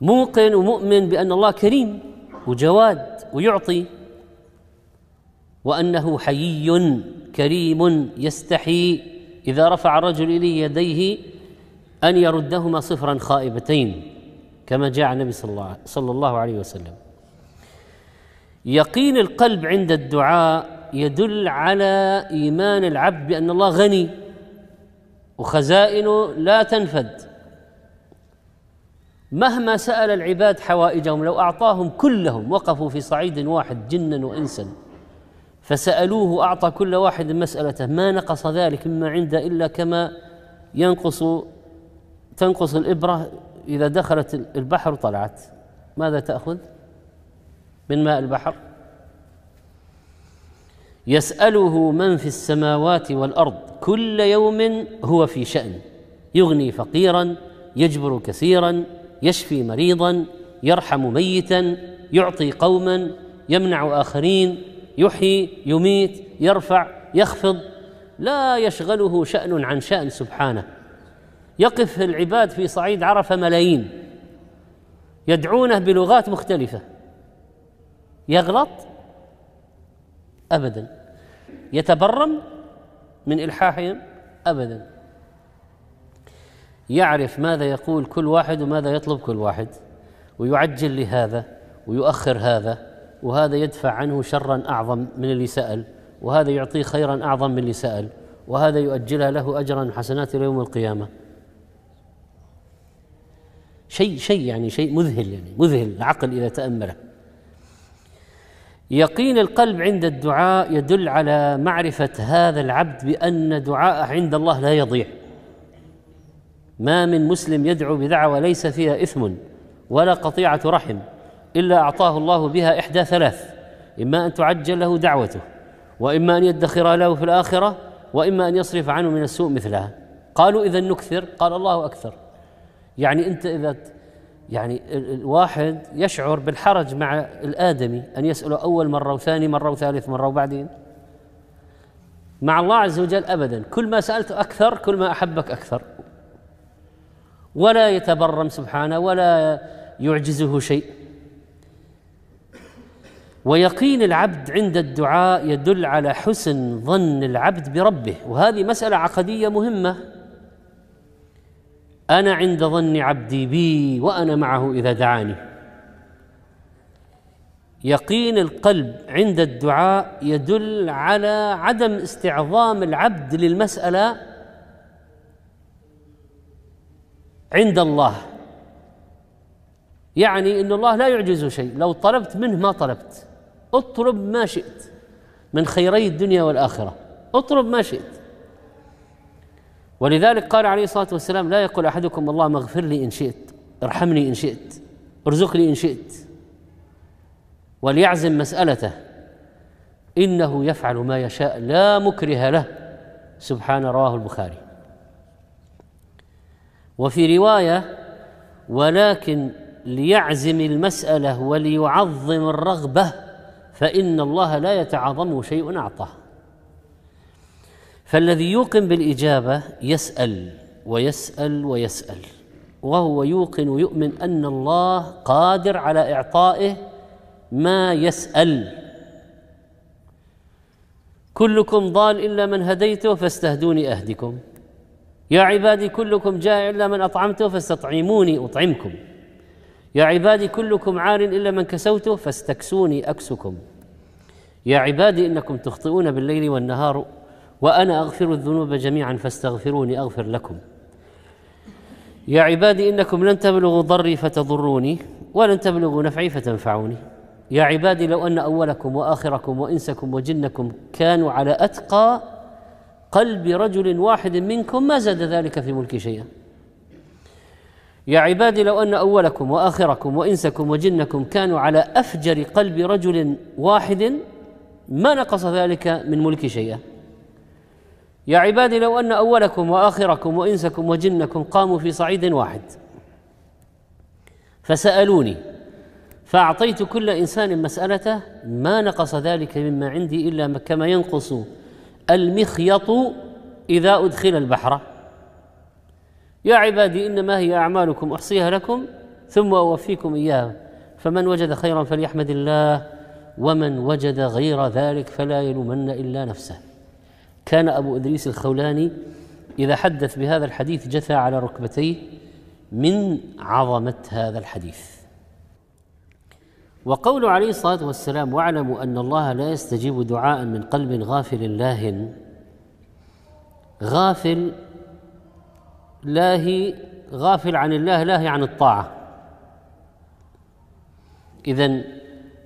موقن ومؤمن بأن الله كريم وجواد ويعطي وأنه حيي كريم يستحي إذا رفع الرجل إليه يديه أن يردهما صفرا خائبتين كما جاء النبي صلى الله عليه وسلم يقين القلب عند الدعاء يدل على إيمان العبد بأن الله غني وخزائنه لا تنفد مهما سأل العباد حوائجهم لو أعطاهم كلهم وقفوا في صعيد واحد جنا وإنسا فسألوه أعطى كل واحد مسألته ما نقص ذلك مما عنده إلا كما ينقص تنقص الإبرة إذا دخلت البحر طلعت ماذا تأخذ من ماء البحر يسأله من في السماوات والأرض كل يوم هو في شأن يغني فقيرا يجبر كثيرا يشفي مريضا يرحم ميتا يعطي قوما يمنع اخرين يحيي يميت يرفع يخفض لا يشغله شان عن شان سبحانه يقف العباد في صعيد عرفه ملايين يدعونه بلغات مختلفه يغلط ابدا يتبرم من الحاحهم ابدا يعرف ماذا يقول كل واحد وماذا يطلب كل واحد ويعجل لهذا ويؤخر هذا وهذا يدفع عنه شرا اعظم من اللي سال وهذا يعطيه خيرا اعظم من اللي سال وهذا يؤجلها له اجرا حسنات الى يوم القيامه شيء شيء يعني شيء مذهل يعني مذهل العقل اذا تامله يقين القلب عند الدعاء يدل على معرفه هذا العبد بان دعاءه عند الله لا يضيع ما من مسلم يدعو بدعوى ليس فيها اثم ولا قطيعه رحم الا اعطاه الله بها احدى ثلاث اما ان تعجل له دعوته واما ان يدخر له في الاخره واما ان يصرف عنه من السوء مثلها قالوا اذا نكثر قال الله اكثر يعني انت اذا يعني الواحد يشعر بالحرج مع الادمي ان يساله اول مره وثاني مره وثالث مره وبعدين مع الله عز وجل ابدا كل ما سالته اكثر كل ما احبك اكثر ولا يتبرم سبحانه ولا يعجزه شيء ويقين العبد عند الدعاء يدل على حسن ظن العبد بربه وهذه مساله عقديه مهمه انا عند ظن عبدي بي وانا معه اذا دعاني يقين القلب عند الدعاء يدل على عدم استعظام العبد للمساله عند الله يعني ان الله لا يعجزه شيء لو طلبت منه ما طلبت اطلب ما شئت من خيري الدنيا والاخره اطلب ما شئت ولذلك قال عليه الصلاه والسلام لا يقول احدكم اللهم اغفر لي ان شئت ارحمني ان شئت ارزقني ان شئت وليعزم مسالته انه يفعل ما يشاء لا مكره له سبحان رواه البخاري وفي روايه ولكن ليعزم المساله وليعظم الرغبه فان الله لا يتعاظمه شيء اعطاه فالذي يوقن بالاجابه يسال ويسال ويسال وهو يوقن ويؤمن ان الله قادر على اعطائه ما يسال كلكم ضال الا من هديته فاستهدوني اهدكم يا عبادي كلكم جائع إلا من أطعمته فاستطعموني أطعمكم يا عبادي كلكم عار إلا من كسوته فاستكسوني أكسكم يا عبادي إنكم تخطئون بالليل والنهار وأنا أغفر الذنوب جميعا فاستغفروني أغفر لكم يا عبادي إنكم لن تبلغوا ضري فتضروني ولن تبلغوا نفعي فتنفعوني يا عبادي لو أن أولكم وآخركم وإنسكم وجنكم كانوا على أتقى قلب رجل واحد منكم ما زاد ذلك في ملكي شيئا يا عبادي لو ان اولكم واخركم وانسكم وجنكم كانوا على افجر قلب رجل واحد ما نقص ذلك من ملكي شيئا يا عبادي لو ان اولكم واخركم وانسكم وجنكم قاموا في صعيد واحد فسالوني فاعطيت كل انسان مسالته ما نقص ذلك مما عندي الا كما ينقص المخيط إذا أدخل البحر يا عبادي إنما هي أعمالكم أحصيها لكم ثم أوفيكم إياها فمن وجد خيرا فليحمد الله ومن وجد غير ذلك فلا يلومن إلا نفسه كان أبو إدريس الخولاني إذا حدث بهذا الحديث جثى على ركبتيه من عظمة هذا الحديث وقول عليه الصلاه والسلام واعلموا ان الله لا يستجيب دعاء من قلب غافل لاهن غافل لاهي غافل عن الله لاهي عن الطاعه اذا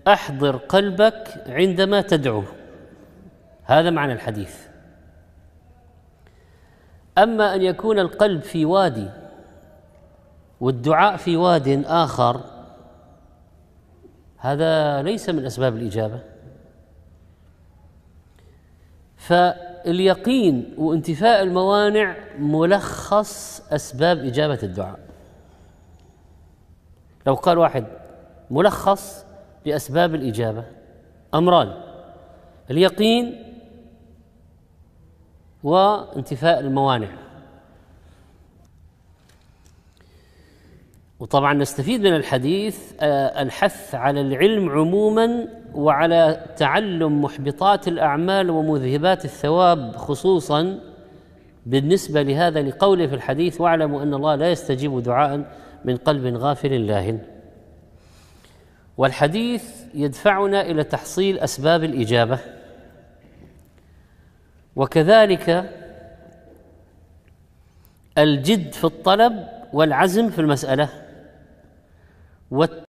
احضر قلبك عندما تدعو هذا معنى الحديث اما ان يكون القلب في وادي والدعاء في واد اخر هذا ليس من اسباب الاجابه فاليقين وانتفاء الموانع ملخص اسباب اجابه الدعاء لو قال واحد ملخص لاسباب الاجابه امران اليقين وانتفاء الموانع وطبعا نستفيد من الحديث آه، الحث على العلم عموما وعلى تعلم محبطات الاعمال ومذهبات الثواب خصوصا بالنسبه لهذا لقوله في الحديث واعلموا ان الله لا يستجيب دعاء من قلب غافل لاهن والحديث يدفعنا الى تحصيل اسباب الاجابه وكذلك الجد في الطلب والعزم في المساله ಒತ್ತು